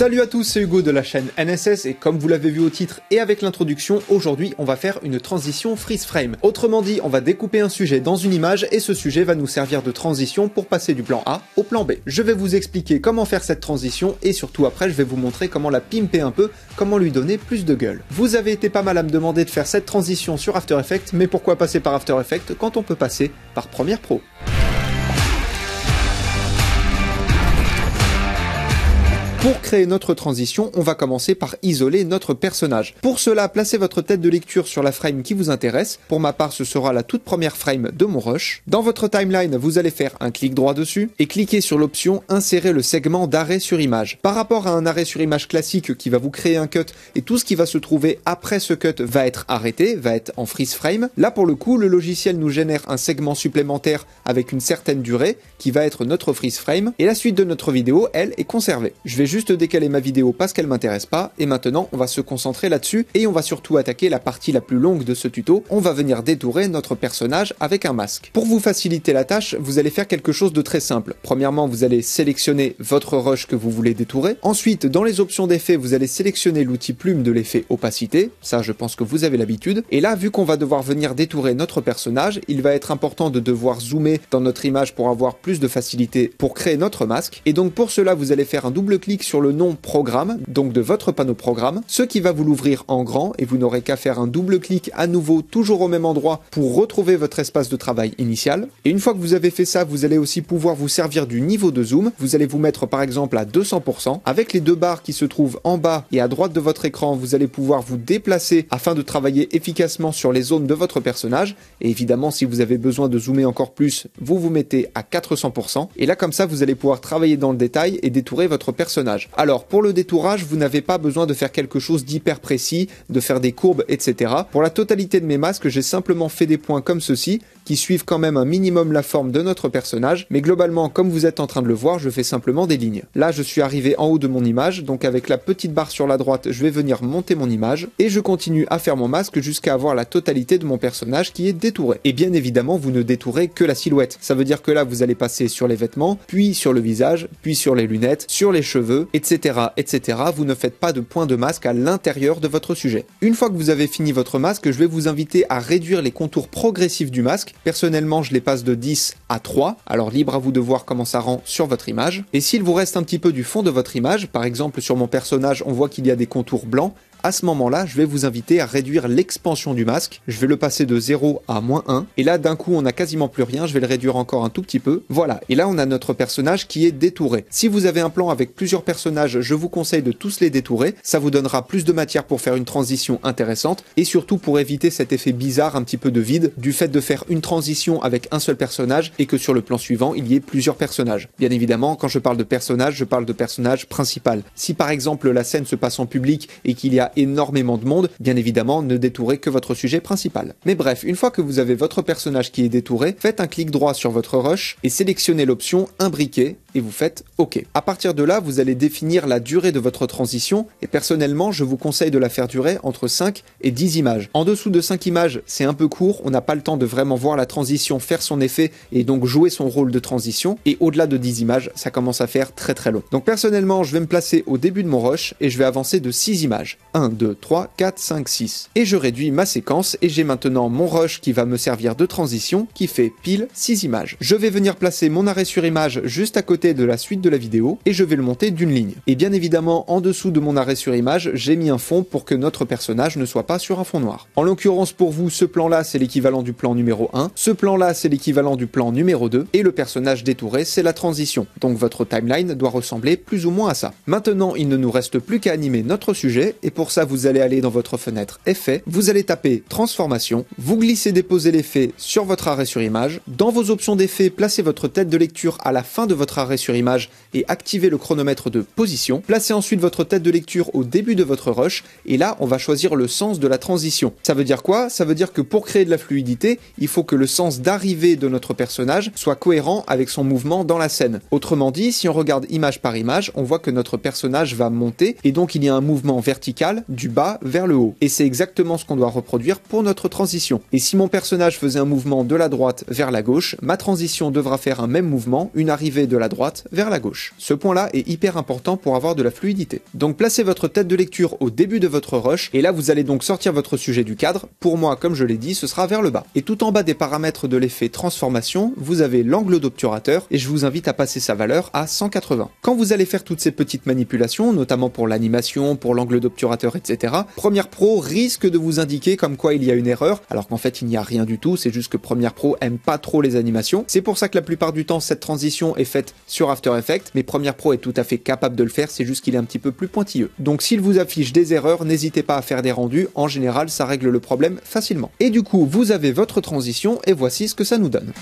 Salut à tous, c'est Hugo de la chaîne NSS et comme vous l'avez vu au titre et avec l'introduction, aujourd'hui on va faire une transition freeze frame. Autrement dit, on va découper un sujet dans une image et ce sujet va nous servir de transition pour passer du plan A au plan B. Je vais vous expliquer comment faire cette transition et surtout après je vais vous montrer comment la pimper un peu, comment lui donner plus de gueule. Vous avez été pas mal à me demander de faire cette transition sur After Effects, mais pourquoi passer par After Effects quand on peut passer par Premiere Pro Pour créer notre transition, on va commencer par isoler notre personnage. Pour cela, placez votre tête de lecture sur la frame qui vous intéresse. Pour ma part, ce sera la toute première frame de mon rush. Dans votre timeline, vous allez faire un clic droit dessus et cliquez sur l'option Insérer le segment d'arrêt sur image. Par rapport à un arrêt sur image classique qui va vous créer un cut et tout ce qui va se trouver après ce cut va être arrêté, va être en freeze frame. Là, pour le coup, le logiciel nous génère un segment supplémentaire avec une certaine durée qui va être notre freeze frame et la suite de notre vidéo, elle, est conservée. Je vais juste décaler ma vidéo parce qu'elle m'intéresse pas, et maintenant on va se concentrer là-dessus, et on va surtout attaquer la partie la plus longue de ce tuto, on va venir détourer notre personnage avec un masque. Pour vous faciliter la tâche, vous allez faire quelque chose de très simple. Premièrement, vous allez sélectionner votre rush que vous voulez détourer. Ensuite, dans les options d'effet, vous allez sélectionner l'outil plume de l'effet opacité, ça je pense que vous avez l'habitude, et là vu qu'on va devoir venir détourer notre personnage, il va être important de devoir zoomer dans notre image pour avoir plus de facilité pour créer notre masque, et donc pour cela vous allez faire un double clic sur le nom programme, donc de votre panneau programme, ce qui va vous l'ouvrir en grand et vous n'aurez qu'à faire un double clic à nouveau toujours au même endroit pour retrouver votre espace de travail initial. Et une fois que vous avez fait ça, vous allez aussi pouvoir vous servir du niveau de zoom. Vous allez vous mettre par exemple à 200%. Avec les deux barres qui se trouvent en bas et à droite de votre écran, vous allez pouvoir vous déplacer afin de travailler efficacement sur les zones de votre personnage. Et évidemment, si vous avez besoin de zoomer encore plus, vous vous mettez à 400%. Et là, comme ça, vous allez pouvoir travailler dans le détail et détourer votre personnage. Alors pour le détourage, vous n'avez pas besoin de faire quelque chose d'hyper précis, de faire des courbes, etc. Pour la totalité de mes masques, j'ai simplement fait des points comme ceci, qui suivent quand même un minimum la forme de notre personnage, mais globalement, comme vous êtes en train de le voir, je fais simplement des lignes. Là, je suis arrivé en haut de mon image, donc avec la petite barre sur la droite, je vais venir monter mon image, et je continue à faire mon masque jusqu'à avoir la totalité de mon personnage qui est détouré. Et bien évidemment, vous ne détourez que la silhouette. Ça veut dire que là, vous allez passer sur les vêtements, puis sur le visage, puis sur les lunettes, sur les cheveux, etc., etc., vous ne faites pas de point de masque à l'intérieur de votre sujet. Une fois que vous avez fini votre masque, je vais vous inviter à réduire les contours progressifs du masque. Personnellement, je les passe de 10 à 3, alors libre à vous de voir comment ça rend sur votre image. Et s'il vous reste un petit peu du fond de votre image, par exemple sur mon personnage, on voit qu'il y a des contours blancs, à ce moment-là, je vais vous inviter à réduire l'expansion du masque. Je vais le passer de 0 à moins 1. Et là, d'un coup, on n'a quasiment plus rien. Je vais le réduire encore un tout petit peu. Voilà. Et là, on a notre personnage qui est détouré. Si vous avez un plan avec plusieurs personnages, je vous conseille de tous les détourer. Ça vous donnera plus de matière pour faire une transition intéressante et surtout pour éviter cet effet bizarre un petit peu de vide du fait de faire une transition avec un seul personnage et que sur le plan suivant, il y ait plusieurs personnages. Bien évidemment, quand je parle de personnages je parle de personnages principal. Si par exemple la scène se passe en public et qu'il y a énormément de monde, bien évidemment, ne détourez que votre sujet principal. Mais bref, une fois que vous avez votre personnage qui est détouré, faites un clic droit sur votre rush et sélectionnez l'option imbriquer et vous faites OK. À partir de là, vous allez définir la durée de votre transition et personnellement, je vous conseille de la faire durer entre 5 et 10 images. En dessous de 5 images, c'est un peu court, on n'a pas le temps de vraiment voir la transition faire son effet et donc jouer son rôle de transition et au-delà de 10 images, ça commence à faire très très long. Donc personnellement, je vais me placer au début de mon rush et je vais avancer de 6 images. 1, 2, 3, 4, 5, 6. Et je réduis ma séquence et j'ai maintenant mon rush qui va me servir de transition qui fait pile 6 images. Je vais venir placer mon arrêt sur image juste à côté de la suite de la vidéo et je vais le monter d'une ligne. Et bien évidemment, en dessous de mon arrêt sur image, j'ai mis un fond pour que notre personnage ne soit pas sur un fond noir. En l'occurrence pour vous, ce plan-là, c'est l'équivalent du plan numéro 1, ce plan-là, c'est l'équivalent du plan numéro 2, et le personnage détouré, c'est la transition. Donc votre timeline doit ressembler plus ou moins à ça. Maintenant, il ne nous reste plus qu'à animer notre sujet, et pour ça, vous allez aller dans votre fenêtre Effets, vous allez taper Transformation, vous glissez déposer l'effet sur votre arrêt sur image. Dans vos options d'effet, placez votre tête de lecture à la fin de votre arrêt sur image et activez le chronomètre de position. Placez ensuite votre tête de lecture au début de votre rush et là, on va choisir le sens de la transition. Ça veut dire quoi Ça veut dire que pour créer de la fluidité, il faut que le sens d'arrivée de notre personnage soit cohérent avec son mouvement dans la scène. Autrement dit, si on regarde image par image, on voit que notre personnage va monter et donc il y a un mouvement vertical du bas vers le haut. Et c'est exactement ce qu'on doit reproduire pour notre transition. Et si mon personnage faisait un mouvement de la droite vers la gauche, ma transition devra faire un même mouvement, une arrivée de la droite vers la gauche. Ce point-là est hyper important pour avoir de la fluidité. Donc placez votre tête de lecture au début de votre rush, et là vous allez donc sortir votre sujet du cadre. Pour moi, comme je l'ai dit, ce sera vers le bas. Et tout en bas des paramètres de l'effet transformation, vous avez l'angle d'obturateur, et je vous invite à passer sa valeur à 180. Quand vous allez faire toutes ces petites manipulations, notamment pour l'animation, pour l'angle d'obturateur etc. Premiere Pro risque de vous indiquer comme quoi il y a une erreur, alors qu'en fait il n'y a rien du tout, c'est juste que Premiere Pro aime pas trop les animations. C'est pour ça que la plupart du temps cette transition est faite sur After Effects, mais Premiere Pro est tout à fait capable de le faire, c'est juste qu'il est un petit peu plus pointilleux. Donc s'il vous affiche des erreurs, n'hésitez pas à faire des rendus, en général ça règle le problème facilement. Et du coup, vous avez votre transition et voici ce que ça nous donne.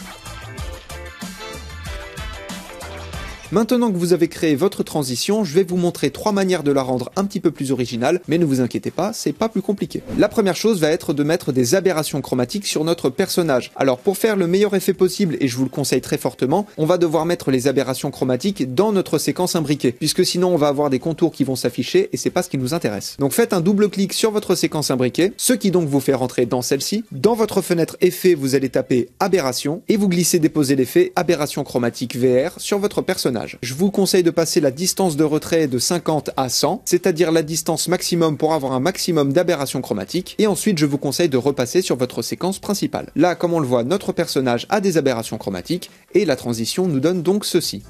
Maintenant que vous avez créé votre transition, je vais vous montrer trois manières de la rendre un petit peu plus originale, mais ne vous inquiétez pas, c'est pas plus compliqué. La première chose va être de mettre des aberrations chromatiques sur notre personnage. Alors pour faire le meilleur effet possible, et je vous le conseille très fortement, on va devoir mettre les aberrations chromatiques dans notre séquence imbriquée, puisque sinon on va avoir des contours qui vont s'afficher et c'est pas ce qui nous intéresse. Donc faites un double clic sur votre séquence imbriquée, ce qui donc vous fait rentrer dans celle-ci. Dans votre fenêtre effet, vous allez taper aberration et vous glissez déposer l'effet aberration chromatique VR sur votre personnage. Je vous conseille de passer la distance de retrait de 50 à 100, c'est-à-dire la distance maximum pour avoir un maximum d'aberrations chromatique, et ensuite je vous conseille de repasser sur votre séquence principale. Là, comme on le voit, notre personnage a des aberrations chromatiques, et la transition nous donne donc ceci.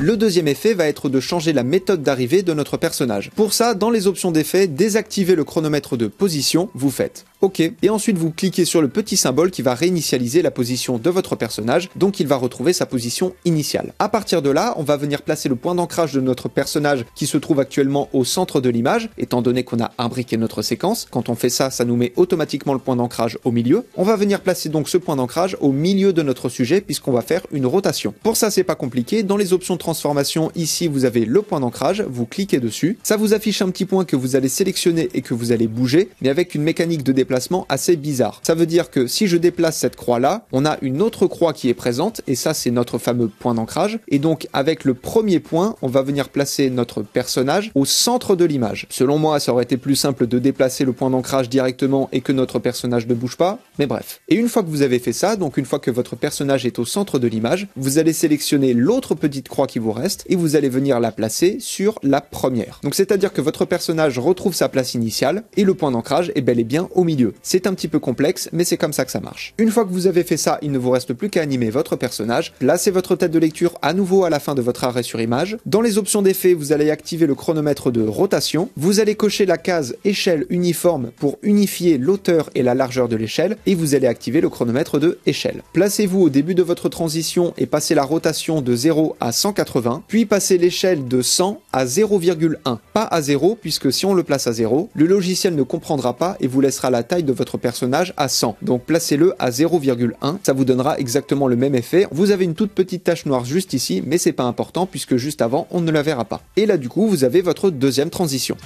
Le deuxième effet va être de changer la méthode d'arrivée de notre personnage. Pour ça, dans les options d'effet, désactivez le chronomètre de position, vous faites OK, et ensuite vous cliquez sur le petit symbole qui va réinitialiser la position de votre personnage, donc il va retrouver sa position initiale. À partir de là, on va venir placer le point d'ancrage de notre personnage qui se trouve actuellement au centre de l'image, étant donné qu'on a imbriqué notre séquence. Quand on fait ça, ça nous met automatiquement le point d'ancrage au milieu. On va venir placer donc ce point d'ancrage au milieu de notre sujet puisqu'on va faire une rotation. Pour ça, c'est pas compliqué. Dans les options transformation, ici vous avez le point d'ancrage, vous cliquez dessus, ça vous affiche un petit point que vous allez sélectionner et que vous allez bouger, mais avec une mécanique de déplacement assez bizarre. Ça veut dire que si je déplace cette croix là, on a une autre croix qui est présente, et ça c'est notre fameux point d'ancrage, et donc avec le premier point, on va venir placer notre personnage au centre de l'image. Selon moi, ça aurait été plus simple de déplacer le point d'ancrage directement et que notre personnage ne bouge pas, mais bref. Et une fois que vous avez fait ça, donc une fois que votre personnage est au centre de l'image, vous allez sélectionner l'autre petite croix qui vous reste et vous allez venir la placer sur la première. Donc c'est-à-dire que votre personnage retrouve sa place initiale et le point d'ancrage est bel et bien au milieu. C'est un petit peu complexe mais c'est comme ça que ça marche. Une fois que vous avez fait ça, il ne vous reste plus qu'à animer votre personnage, placez votre tête de lecture à nouveau à la fin de votre arrêt sur image. Dans les options d'effet, vous allez activer le chronomètre de rotation, vous allez cocher la case échelle uniforme pour unifier l'auteur et la largeur de l'échelle et vous allez activer le chronomètre de échelle. Placez-vous au début de votre transition et passez la rotation de 0 à 180 puis passer l'échelle de 100 à 0,1. Pas à 0, puisque si on le place à 0, le logiciel ne comprendra pas et vous laissera la taille de votre personnage à 100. Donc placez-le à 0,1, ça vous donnera exactement le même effet. Vous avez une toute petite tache noire juste ici, mais c'est pas important puisque juste avant, on ne la verra pas. Et là du coup, vous avez votre deuxième transition.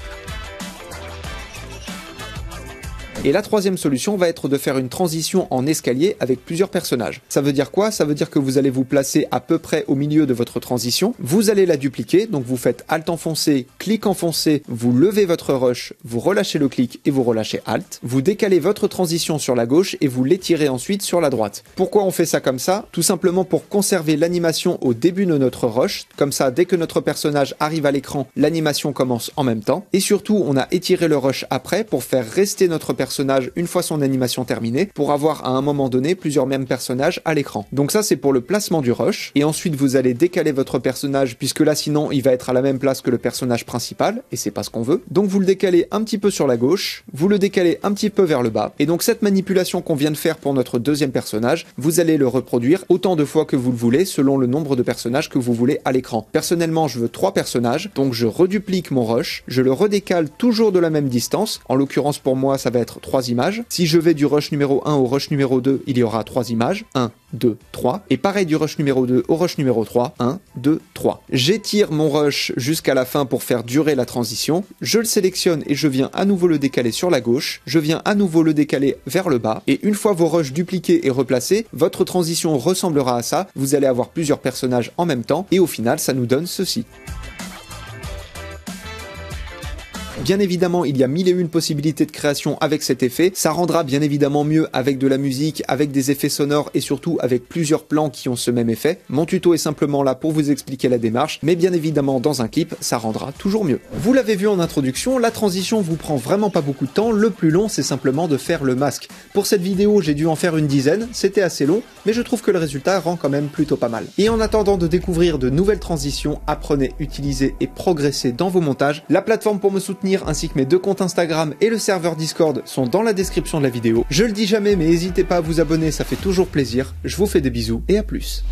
Et la troisième solution va être de faire une transition en escalier avec plusieurs personnages. Ça veut dire quoi Ça veut dire que vous allez vous placer à peu près au milieu de votre transition, vous allez la dupliquer, donc vous faites Alt enfoncé, clic enfoncé, vous levez votre rush, vous relâchez le clic et vous relâchez Alt, vous décalez votre transition sur la gauche et vous l'étirez ensuite sur la droite. Pourquoi on fait ça comme ça Tout simplement pour conserver l'animation au début de notre rush, comme ça dès que notre personnage arrive à l'écran, l'animation commence en même temps, et surtout on a étiré le rush après pour faire rester notre personnage une fois son animation terminée pour avoir à un moment donné plusieurs mêmes personnages à l'écran. Donc ça c'est pour le placement du rush et ensuite vous allez décaler votre personnage puisque là sinon il va être à la même place que le personnage principal et c'est pas ce qu'on veut. Donc vous le décalez un petit peu sur la gauche, vous le décalez un petit peu vers le bas et donc cette manipulation qu'on vient de faire pour notre deuxième personnage, vous allez le reproduire autant de fois que vous le voulez selon le nombre de personnages que vous voulez à l'écran. Personnellement je veux trois personnages donc je reduplique mon rush, je le redécale toujours de la même distance, en l'occurrence pour moi ça va être 3 images. Si je vais du rush numéro 1 au rush numéro 2, il y aura 3 images. 1, 2, 3. Et pareil du rush numéro 2 au rush numéro 3. 1, 2, 3. J'étire mon rush jusqu'à la fin pour faire durer la transition. Je le sélectionne et je viens à nouveau le décaler sur la gauche. Je viens à nouveau le décaler vers le bas. Et une fois vos rushs dupliqués et replacés, votre transition ressemblera à ça. Vous allez avoir plusieurs personnages en même temps. Et au final, ça nous donne ceci. Bien évidemment, il y a mille et une possibilités de création avec cet effet. Ça rendra bien évidemment mieux avec de la musique, avec des effets sonores et surtout avec plusieurs plans qui ont ce même effet. Mon tuto est simplement là pour vous expliquer la démarche, mais bien évidemment dans un clip, ça rendra toujours mieux. Vous l'avez vu en introduction, la transition vous prend vraiment pas beaucoup de temps, le plus long c'est simplement de faire le masque. Pour cette vidéo, j'ai dû en faire une dizaine, c'était assez long, mais je trouve que le résultat rend quand même plutôt pas mal. Et en attendant de découvrir de nouvelles transitions, apprenez, utilisez et progressez dans vos montages. La plateforme pour me soutenir ainsi que mes deux comptes Instagram et le serveur Discord sont dans la description de la vidéo. Je le dis jamais mais n'hésitez pas à vous abonner, ça fait toujours plaisir. Je vous fais des bisous et à plus.